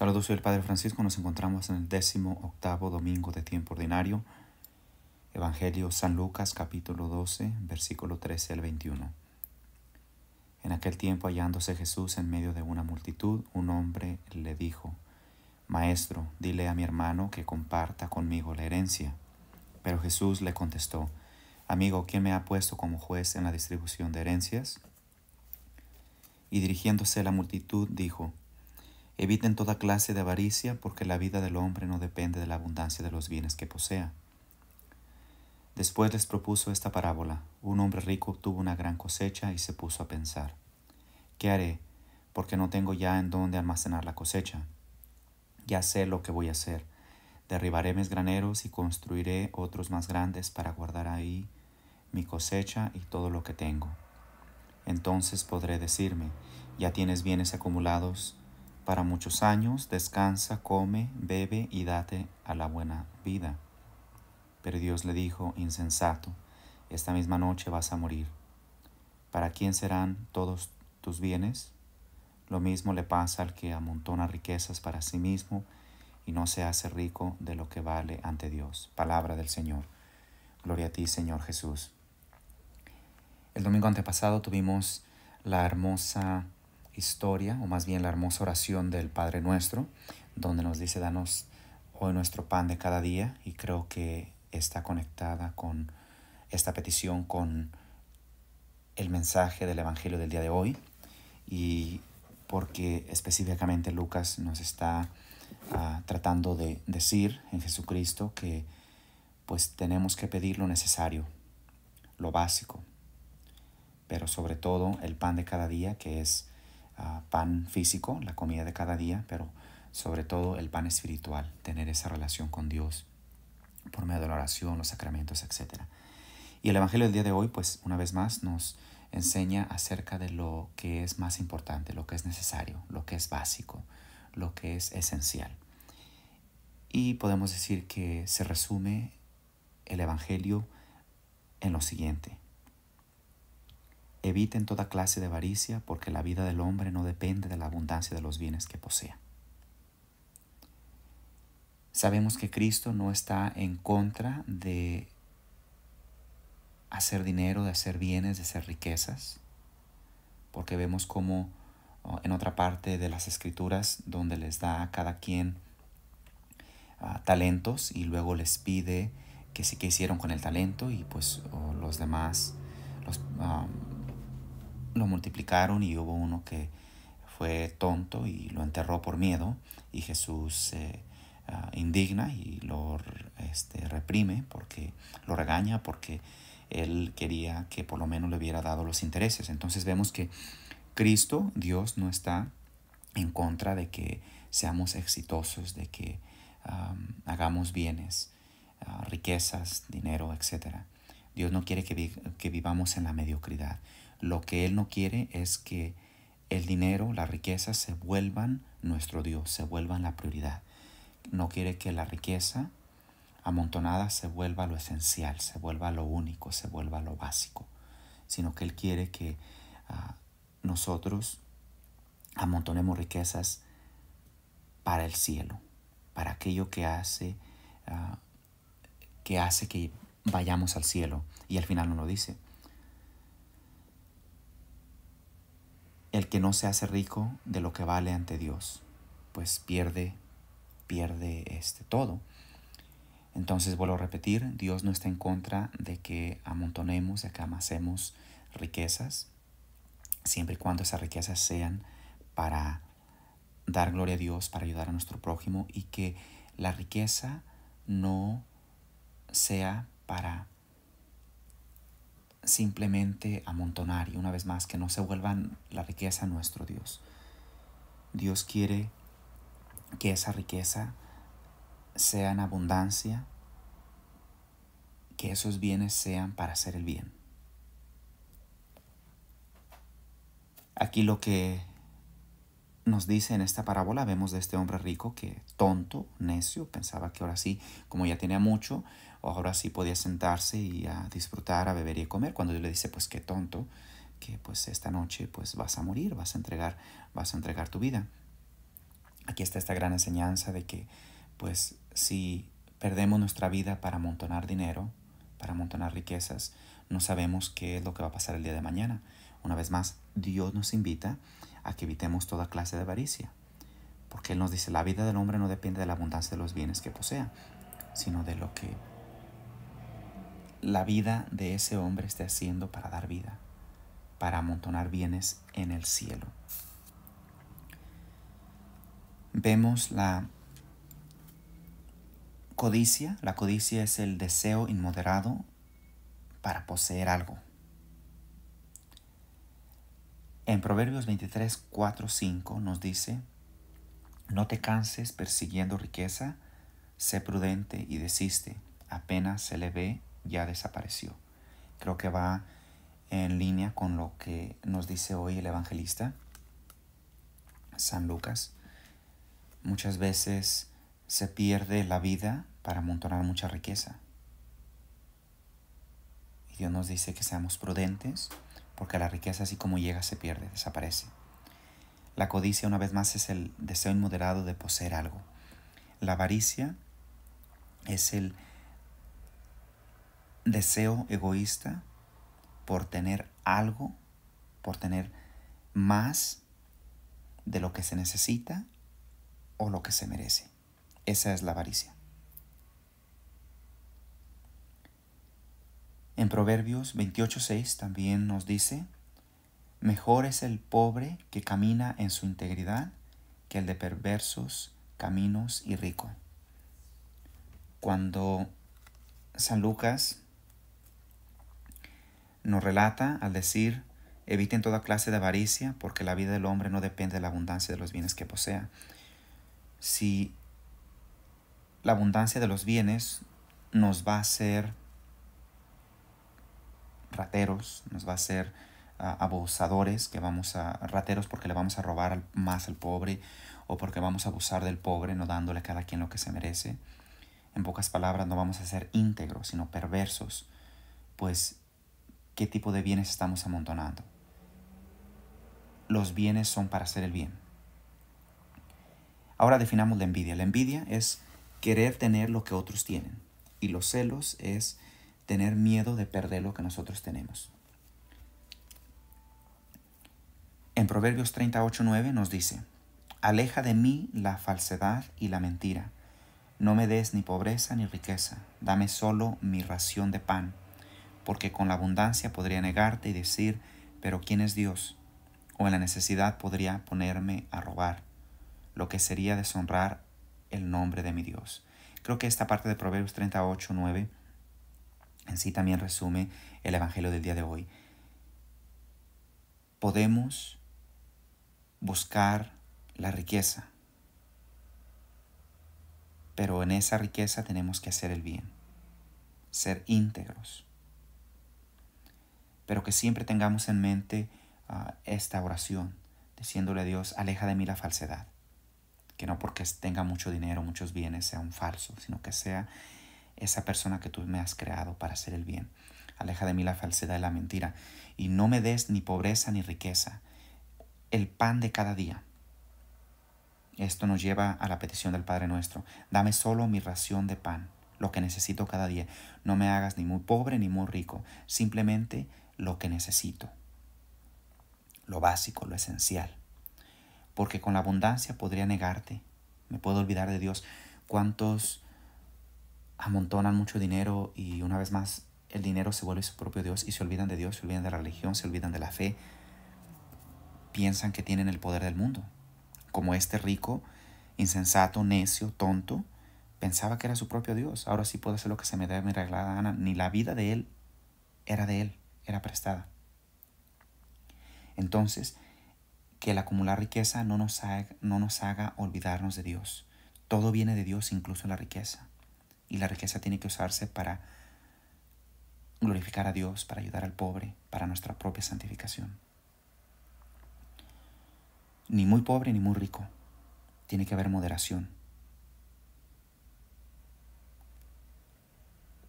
Saludos, soy el Padre Francisco. Nos encontramos en el décimo octavo domingo de tiempo ordinario. Evangelio San Lucas, capítulo 12, versículo 13 al 21. En aquel tiempo, hallándose Jesús en medio de una multitud, un hombre le dijo: Maestro, dile a mi hermano que comparta conmigo la herencia. Pero Jesús le contestó: Amigo, ¿quién me ha puesto como juez en la distribución de herencias? Y dirigiéndose a la multitud, dijo: Eviten toda clase de avaricia porque la vida del hombre no depende de la abundancia de los bienes que posea. Después les propuso esta parábola. Un hombre rico obtuvo una gran cosecha y se puso a pensar, ¿qué haré? Porque no tengo ya en dónde almacenar la cosecha. Ya sé lo que voy a hacer. Derribaré mis graneros y construiré otros más grandes para guardar ahí mi cosecha y todo lo que tengo. Entonces podré decirme, ya tienes bienes acumulados para muchos años, descansa, come, bebe y date a la buena vida. Pero Dios le dijo, insensato, esta misma noche vas a morir. ¿Para quién serán todos tus bienes? Lo mismo le pasa al que amontona riquezas para sí mismo y no se hace rico de lo que vale ante Dios. Palabra del Señor. Gloria a ti, Señor Jesús. El domingo antepasado tuvimos la hermosa historia, o más bien la hermosa oración del Padre Nuestro, donde nos dice, danos hoy nuestro pan de cada día, y creo que está conectada con esta petición, con el mensaje del Evangelio del día de hoy, y porque específicamente Lucas nos está ah, tratando de decir en Jesucristo que pues tenemos que pedir lo necesario, lo básico, pero sobre todo el pan de cada día, que es pan físico, la comida de cada día, pero sobre todo el pan espiritual, tener esa relación con Dios por medio de la oración, los sacramentos, etc. Y el Evangelio del día de hoy, pues una vez más, nos enseña acerca de lo que es más importante, lo que es necesario, lo que es básico, lo que es esencial. Y podemos decir que se resume el Evangelio en lo siguiente. Eviten toda clase de avaricia porque la vida del hombre no depende de la abundancia de los bienes que posea. Sabemos que Cristo no está en contra de hacer dinero, de hacer bienes, de hacer riquezas, porque vemos como oh, en otra parte de las escrituras donde les da a cada quien ah, talentos y luego les pide que sí que hicieron con el talento y pues oh, los demás, los, ah, lo multiplicaron y hubo uno que fue tonto y lo enterró por miedo y Jesús se ah, indigna y lo este, reprime porque lo regaña porque él quería que por lo menos le hubiera dado los intereses. Entonces vemos que Cristo, Dios, no está en contra de que seamos exitosos, de que hagamos bienes, ah, riquezas, dinero, etc. Dios no quiere que vivamos en la mediocridad. Lo que Él no quiere es que el dinero, la riqueza se vuelvan nuestro Dios, se vuelvan la prioridad. No quiere que la riqueza amontonada se vuelva lo esencial, se vuelva lo único, se vuelva lo básico, sino que Él quiere que ah, nosotros amontonemos riquezas para el cielo, para aquello que hace, ah, que hace que vayamos al cielo. Y al final lo dice, El que no se hace rico de lo que vale ante Dios, pues pierde, pierde este todo. Entonces vuelvo a repetir, Dios no está en contra de que amontonemos, de que amasemos riquezas, siempre y cuando esas riquezas sean para dar gloria a Dios, para ayudar a nuestro prójimo y que la riqueza no sea para simplemente amontonar y una vez más que no se vuelvan la riqueza nuestro Dios. Dios quiere que esa riqueza sea en abundancia, que esos bienes sean para hacer el bien. Aquí lo que nos dice en esta parábola, vemos de este hombre rico que tonto, necio, pensaba que ahora sí, como ya tenía mucho, ahora sí podía sentarse y a disfrutar, a beber y a comer. Cuando Dios le dice, pues qué tonto, que pues esta noche pues vas a morir, vas a entregar, vas a entregar tu vida. Aquí está esta gran enseñanza de que pues si perdemos nuestra vida para amontonar dinero, para amontonar riquezas, no sabemos qué es lo que va a pasar el día de mañana. Una vez más, Dios nos invita a que evitemos toda clase de avaricia, porque Él nos dice, la vida del hombre no depende de la abundancia de los bienes que posea, sino de lo que la vida de ese hombre esté haciendo para dar vida, para amontonar bienes en el cielo. Vemos la codicia. La codicia es el deseo inmoderado para poseer algo. En Proverbios 23, 4, 5 nos dice, no te canses persiguiendo riqueza, sé prudente y desiste, apenas se le ve ya desapareció. Creo que va en línea con lo que nos dice hoy el evangelista San Lucas. Muchas veces se pierde la vida para amontonar mucha riqueza. Y Dios nos dice que seamos prudentes porque la riqueza así como llega se pierde, desaparece. La codicia una vez más es el deseo inmoderado de poseer algo. La avaricia es el deseo egoísta por tener algo, por tener más de lo que se necesita o lo que se merece. Esa es la avaricia. En Proverbios 28.6 también nos dice, Mejor es el pobre que camina en su integridad que el de perversos caminos y rico. Cuando San Lucas nos relata al decir, eviten toda clase de avaricia porque la vida del hombre no depende de la abundancia de los bienes que posea. Si la abundancia de los bienes nos va a hacer rateros, nos va a hacer ah, abusadores, que vamos a rateros porque le vamos a robar al, más al pobre o porque vamos a abusar del pobre no dándole cada quien lo que se merece. En pocas palabras, no vamos a ser íntegros, sino perversos, pues qué tipo de bienes estamos amontonando. Los bienes son para hacer el bien. Ahora definamos la envidia. La envidia es querer tener lo que otros tienen. Y los celos es tener miedo de perder lo que nosotros tenemos. En Proverbios 38.9 nos dice, Aleja de mí la falsedad y la mentira. No me des ni pobreza ni riqueza. Dame solo mi ración de pan porque con la abundancia podría negarte y decir, pero ¿quién es Dios? O en la necesidad podría ponerme a robar, lo que sería deshonrar el nombre de mi Dios. Creo que esta parte de Proverbios 38, 9 en sí también resume el Evangelio del día de hoy. Podemos buscar la riqueza, pero en esa riqueza tenemos que hacer el bien, ser íntegros pero que siempre tengamos en mente ah, esta oración, diciéndole a Dios, aleja de mí la falsedad, que no porque tenga mucho dinero, muchos bienes, sea un falso, sino que sea esa persona que tú me has creado para hacer el bien. Aleja de mí la falsedad y la mentira, y no me des ni pobreza ni riqueza, el pan de cada día. Esto nos lleva a la petición del Padre nuestro. Dame solo mi ración de pan, lo que necesito cada día. No me hagas ni muy pobre ni muy rico. Simplemente lo que necesito, lo básico, lo esencial. Porque con la abundancia podría negarte, me puedo olvidar de Dios. ¿Cuántos amontonan mucho dinero y una vez más el dinero se vuelve su propio Dios y se olvidan de Dios, se olvidan de la religión, se olvidan de la fe? Piensan que tienen el poder del mundo. Como este rico, insensato, necio, tonto, pensaba que era su propio Dios. Ahora sí puedo hacer lo que se me dé mi regalada gana. Ni la vida de él era de él era prestada. Entonces, que el acumular riqueza no nos, haga, no nos haga olvidarnos de Dios. Todo viene de Dios, incluso la riqueza. Y la riqueza tiene que usarse para glorificar a Dios, para ayudar al pobre, para nuestra propia santificación. Ni muy pobre ni muy rico. Tiene que haber moderación.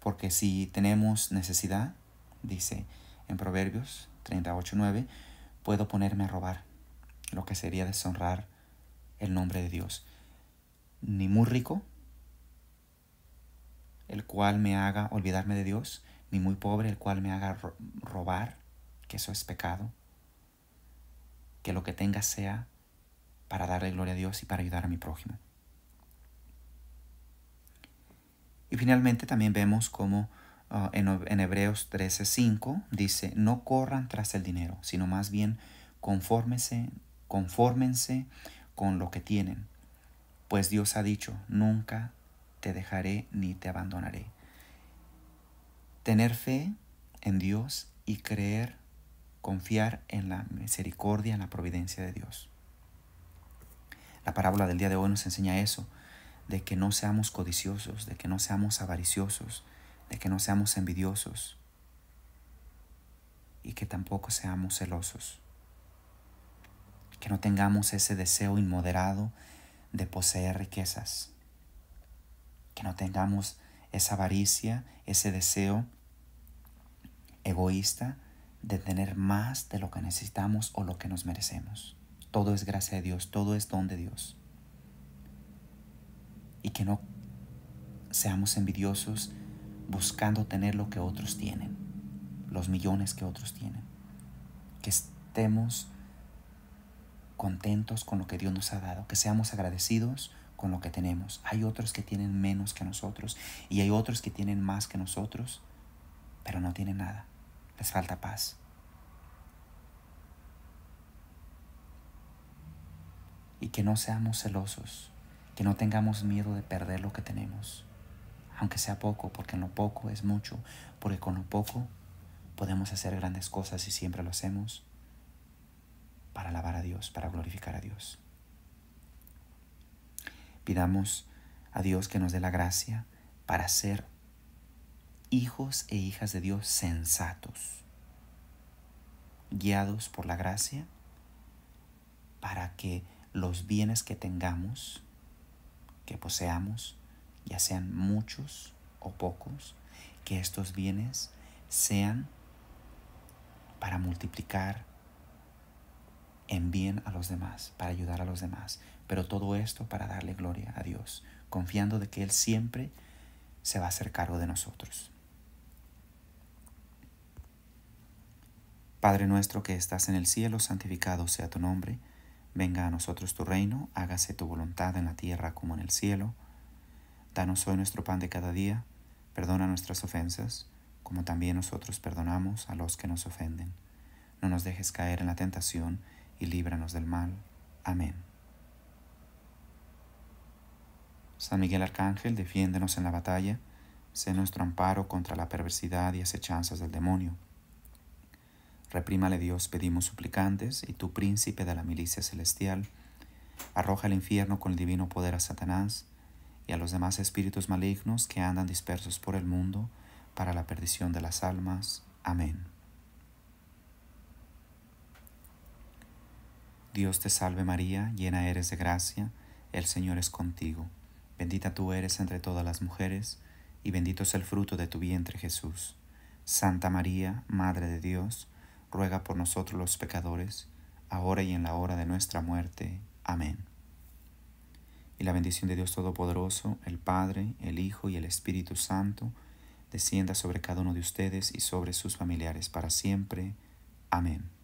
Porque si tenemos necesidad, dice en Proverbios 38.9, puedo ponerme a robar, lo que sería deshonrar el nombre de Dios. Ni muy rico, el cual me haga olvidarme de Dios, ni muy pobre, el cual me haga robar, que eso es pecado. Que lo que tenga sea para darle gloria a Dios y para ayudar a mi prójimo. Y finalmente también vemos cómo Ah, en, Hebreos Hebreos 13:5 dice, no corran tras el dinero, sino más bien conformense confórmense con lo que tienen, pues Dios ha dicho, nunca te dejaré ni te abandonaré. Tener fe en Dios y creer, confiar en la misericordia, en la providencia de Dios. La parábola del día de hoy nos enseña eso, de que no seamos codiciosos, de que no seamos avariciosos, de que no seamos envidiosos y que tampoco seamos celosos, que no tengamos ese deseo inmoderado de poseer riquezas, que no tengamos esa avaricia, ese deseo egoísta de tener más de lo que necesitamos o lo que nos merecemos. Todo es gracia de Dios, todo es don de Dios. Y que no seamos envidiosos buscando tener lo que otros tienen, los millones que otros tienen. Que estemos contentos con lo que Dios nos ha dado, que seamos agradecidos con lo que tenemos. Hay otros que tienen menos que nosotros y hay otros que tienen más que nosotros, pero no tienen nada. Les falta paz. Y que no seamos celosos, que no tengamos miedo de perder lo que tenemos aunque sea poco, porque en lo poco es mucho, porque con lo poco podemos hacer grandes cosas y siempre lo hacemos para alabar a Dios, para glorificar a Dios. Pidamos a Dios que nos dé la gracia para ser hijos e hijas de Dios sensatos, guiados por la gracia, para que los bienes que tengamos, que poseamos, ya sean muchos o pocos, que estos bienes sean para multiplicar en bien a los demás, para ayudar a los demás, pero todo esto para darle gloria a Dios, confiando de que Él siempre se va a hacer cargo de nosotros. Padre nuestro que estás en el cielo, santificado sea tu nombre, venga a nosotros tu reino, hágase tu voluntad en la tierra como en el cielo. Danos hoy nuestro pan de cada día, perdona nuestras ofensas, como también nosotros perdonamos a los que nos ofenden. No nos dejes caer en la tentación y líbranos del mal. Amén. San Miguel Arcángel, defiéndenos en la batalla, sé nuestro amparo contra la perversidad y acechanzas del demonio. Reprímale Dios, pedimos suplicantes, y tu príncipe de la milicia celestial, arroja al infierno con el divino poder a Satanás, y a los demás espíritus malignos que andan dispersos por el mundo para la perdición de las almas. Amén. Dios te salve María, llena eres de gracia, el Señor es contigo. Bendita tú eres entre todas las mujeres, y bendito es el fruto de tu vientre Jesús. Santa María, Madre de Dios, ruega por nosotros los pecadores, ahora y en la hora de nuestra muerte. Amén y la bendición de Dios Todopoderoso, el Padre, el Hijo y el Espíritu Santo, descienda sobre cada uno de ustedes y sobre sus familiares para siempre. Amén.